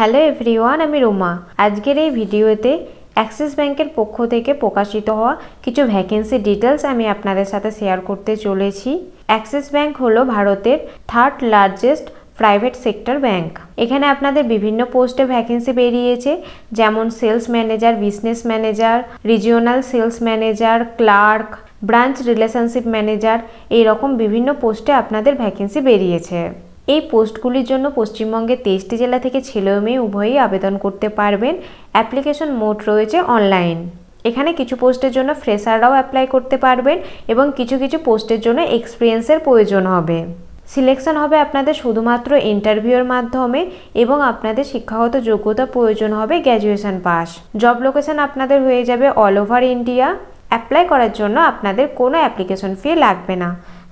hello everyone আমি রোমা আজকের এই ভিডিওতে অ্যাক্সিস ব্যাংকের পক্ষ থেকে প্রকাশিত হওয়া কিছু ভ্যাকেন্সি ডিটেলস আমি আপনাদের সাথে শেয়ার করতে চলেছি অ্যাক্সিস ব্যাংক হলো ভারতের third largest private sector bank এখানে আপনাদের বিভিন্ন পোস্টে ভ্যাকেন্সি বেরিয়েছে যেমন sales manager business manager regional sales manager clerk branch relationship manager এই রকম বিভিন্ন পোস্টে আপনাদের ভ্যাকেন্সি বেরিয়েছে এই পোস্টগুলির জন্য পশ্চিমবঙ্গের তেইশটি জেলা থেকে ছেলে মেয়ে উভয়ই আবেদন করতে পারবেন অ্যাপ্লিকেশন মোড রয়েছে অনলাইন এখানে কিছু পোস্টের জন্য ফ্রেশাররাও অ্যাপ্লাই করতে পারবেন এবং কিছু কিছু পোস্টের জন্য এক্সপিরিয়েন্সের প্রয়োজন হবে সিলেকশন হবে আপনাদের শুধুমাত্র ইন্টারভিউর মাধ্যমে এবং আপনাদের শিক্ষাগত যোগ্যতা প্রয়োজন হবে গ্র্যাজুয়েশন পাস জব লোকেশন আপনাদের হয়ে যাবে অল ওভার ইন্ডিয়া অ্যাপ্লাই করার জন্য আপনাদের কোনো অ্যাপ্লিকেশন ফি লাগবে না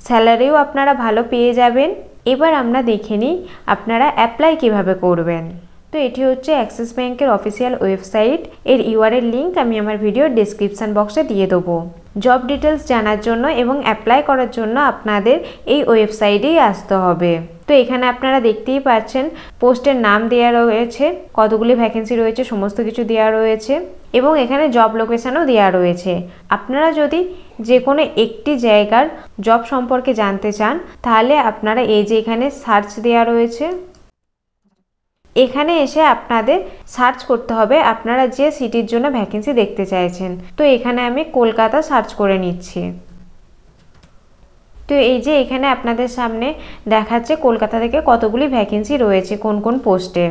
স্যালারিও আপনারা ভালো পেয়ে যাবেন এবার আমরা দেখে নিই আপনারা অ্যাপ্লাই কিভাবে করবেন তো এটি হচ্ছে অ্যাক্সিস ব্যাংকের অফিসিয়াল ওয়েবসাইট এর ইউআরএল লিঙ্ক আমি আমার ভিডিওর ডিসক্রিপশান বক্সে দিয়ে দেবো জব ডিটেলস জানার জন্য এবং অ্যাপ্লাই করার জন্য আপনাদের এই ওয়েবসাইটেই আসতে হবে তো এখানে আপনারা দেখতেই পাচ্ছেন পোস্টের নাম দেওয়া রয়েছে কতগুলি ভ্যাকেন্সি রয়েছে সমস্ত কিছু দেওয়া রয়েছে এবং এখানে জব লোকেশানও দেওয়া রয়েছে আপনারা যদি যে কোনো একটি জায়গার জব সম্পর্কে জানতে চান তাহলে আপনারা এই যে এখানে সার্চ দেওয়া রয়েছে এখানে এসে আপনাদের সার্চ করতে হবে আপনারা যে সিটির জন্য ভ্যাকেন্সি দেখতে চাইছেন তো এখানে আমি কলকাতা সার্চ করে নিচ্ছি তো এই যে এখানে আপনাদের সামনে দেখাচ্ছে কলকাতা থেকে কতগুলি ভ্যাকেন্সি রয়েছে কোন কোন পোস্টে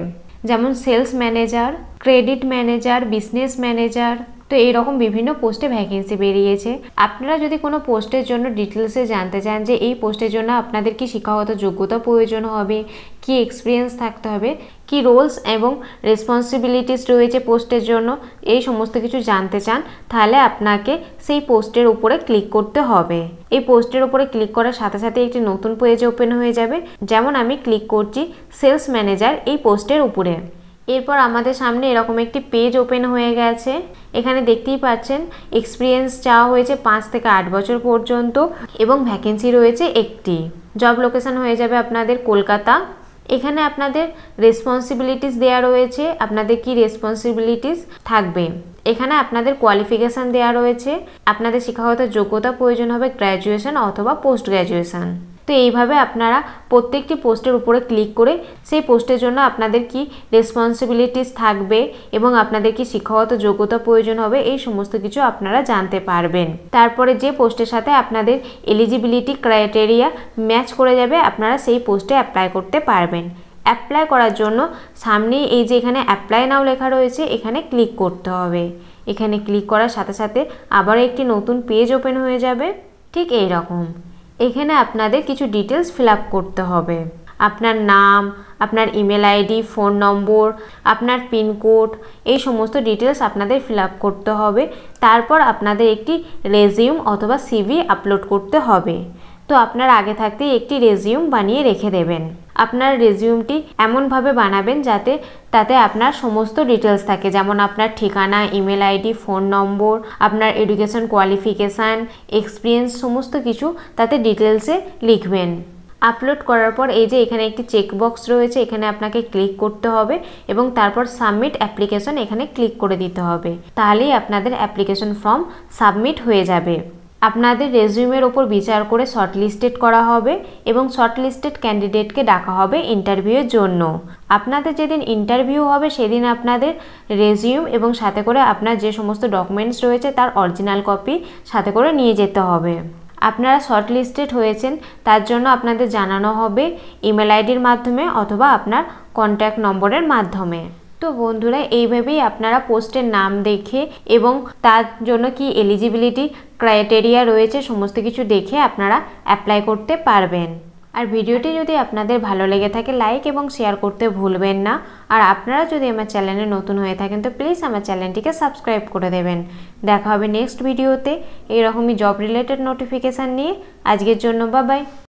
যেমন sales manager credit manager business manager তো এইরকম বিভিন্ন পোস্টে ভ্যাকেন্সি বেরিয়েছে আপনারা যদি কোনো পোস্টের জন্য ডিটেলসে জানতে চান যে এই পোস্টের জন্য আপনাদের কি শিক্ষাগত যোগ্যতা প্রয়োজন হবে কি এক্সপিরিয়েন্স থাকতে হবে কি রোলস এবং রেসপন্সিবিলিটিস রয়েছে পোস্টের জন্য এই সমস্ত কিছু জানতে চান তাহলে আপনাকে সেই পোস্টের উপরে ক্লিক করতে হবে এই পোস্টের উপরে ক্লিক করার সাথে সাথে একটি নতুন পেজ ওপেন হয়ে যাবে যেমন আমি ক্লিক করছি সেলস ম্যানেজার এই পোস্টের উপরে এরপর আমাদের সামনে এরকম একটি পেজ ওপেন হয়ে গেছে এখানে দেখতেই পাচ্ছেন এক্সপিরিয়েন্স চাওয়া হয়েছে পাঁচ থেকে আট বছর পর্যন্ত এবং ভ্যাকেন্সি রয়েছে একটি জব লোকেশান হয়ে যাবে আপনাদের কলকাতা এখানে আপনাদের রেসপন্সিবিলিটিস দেয়া রয়েছে আপনাদের কি রেসপন্সিবিলিটিস থাকবে এখানে আপনাদের কোয়ালিফিকেশান দেয়া রয়েছে আপনাদের শিক্ষাগত যোগ্যতা প্রয়োজন হবে গ্র্যাজুয়েশন অথবা পোস্ট গ্র্যাজুয়েশান তো এইভাবে আপনারা প্রত্যেকটি পোস্টের উপরে ক্লিক করে সেই পোস্টের জন্য আপনাদের কি রেসপন্সিবিলিটিস থাকবে এবং আপনাদের কি শিক্ষাগত যোগ্যতা প্রয়োজন হবে এই সমস্ত কিছু আপনারা জানতে পারবেন তারপরে যে পোস্টের সাথে আপনাদের এলিজিবিলিটি ক্রাইটেরিয়া ম্যাচ করে যাবে আপনারা সেই পোস্টে অ্যাপ্লাই করতে পারবেন অ্যাপ্লাই করার জন্য সামনে এই যে এখানে অ্যাপ্লাই নাও লেখা রয়েছে এখানে ক্লিক করতে হবে এখানে ক্লিক করার সাথে সাথে আবার একটি নতুন পেজ ওপেন হয়ে যাবে ঠিক এই রকম এখানে আপনাদের কিছু ডিটেলস ফিল করতে হবে আপনার নাম আপনার ইমেল আইডি ফোন নম্বর আপনার পিনকোড এই সমস্ত ডিটেলস আপনাদের ফিল করতে হবে তারপর আপনাদের একটি রেজিউম অথবা সিভি আপলোড করতে হবে তো আপনার আগে থাকতেই একটি রেজিউম বানিয়ে রেখে দেবেন আপনার রেজিউমটি এমনভাবে বানাবেন যাতে তাতে আপনার সমস্ত ডিটেলস থাকে যেমন আপনার ঠিকানা ইমেল আইডি ফোন নম্বর আপনার এডুকেশন কোয়ালিফিকেশান এক্সপিরিয়েন্স সমস্ত কিছু তাতে ডিটেলসে লিখবেন আপলোড করার পর এই যে এখানে একটি চেকবক্স রয়েছে এখানে আপনাকে ক্লিক করতে হবে এবং তারপর সাবমিট অ্যাপ্লিকেশন এখানে ক্লিক করে দিতে হবে তাহলেই আপনাদের অ্যাপ্লিকেশন ফর্ম সাবমিট হয়ে যাবে আপনাদের রেজিউমের ওপর বিচার করে শর্টলিস্টেড করা হবে এবং শর্টলিস্টেড ক্যান্ডিডেটকে ডাকা হবে ইন্টারভিউয়ের জন্য আপনাদের যেদিন ইন্টারভিউ হবে সেদিন আপনাদের রেজিউম এবং সাথে করে আপনার যে সমস্ত ডকুমেন্টস রয়েছে তার অরিজিনাল কপি সাথে করে নিয়ে যেতে হবে আপনারা শর্টলিস্টেড হয়েছেন তার জন্য আপনাদের জানানো হবে ইমেল আইডির মাধ্যমে অথবা আপনার কন্ট্যাক্ট নম্বরের মাধ্যমে তো বন্ধুরা এইভাবেই আপনারা পোস্টের নাম দেখে এবং তার জন্য কি এলিজিবিলিটি ক্রাইটেরিয়া রয়েছে সমস্ত কিছু দেখে আপনারা অ্যাপ্লাই করতে পারবেন আর ভিডিওটি যদি আপনাদের ভালো লেগে থাকে লাইক এবং শেয়ার করতে ভুলবেন না আর আপনারা যদি আমার চ্যানেলে নতুন হয়ে থাকেন তো প্লিজ আমার চ্যানেলটিকে সাবস্ক্রাইব করে দেবেন দেখা হবে নেক্সট ভিডিওতে এরকমই জব রিলেটেড নোটিফিকেশান নিয়ে আজকের জন্য বাবাই